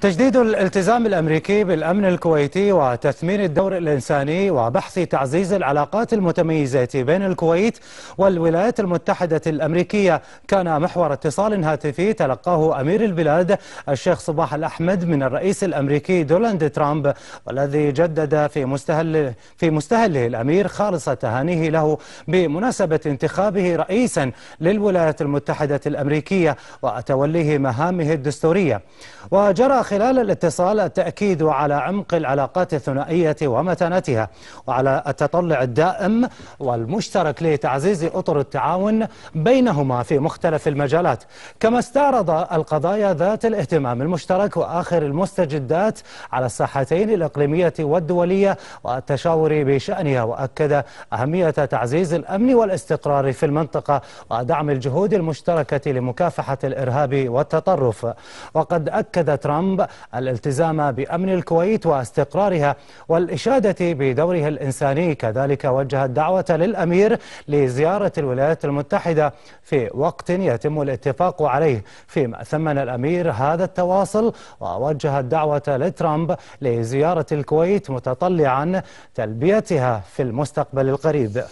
تجديد الالتزام الامريكي بالامن الكويتي وتثمين الدور الانساني وبحث تعزيز العلاقات المتميزه بين الكويت والولايات المتحده الامريكيه كان محور اتصال هاتفي تلقاه امير البلاد الشيخ صباح الاحمد من الرئيس الامريكي دونالد ترامب والذي جدد في مستهل في مستهله الامير خالص تهانيه له بمناسبه انتخابه رئيسا للولايات المتحده الامريكيه وتوليه مهامه الدستوريه وجرى خلال الاتصال التأكيد على عمق العلاقات الثنائية ومتانتها وعلى التطلع الدائم والمشترك لتعزيز أطر التعاون بينهما في مختلف المجالات كما استعرض القضايا ذات الاهتمام المشترك وآخر المستجدات على الساحتين الإقليمية والدولية والتشاور بشأنها وأكد أهمية تعزيز الأمن والاستقرار في المنطقة ودعم الجهود المشتركة لمكافحة الإرهاب والتطرف وقد أكد ترامب الالتزام بأمن الكويت واستقرارها والإشادة بدوره الإنساني كذلك وجهت دعوة للأمير لزيارة الولايات المتحدة في وقت يتم الاتفاق عليه فيما ثمن الأمير هذا التواصل ووجهت دعوة لترامب لزيارة الكويت متطلعا تلبيتها في المستقبل القريب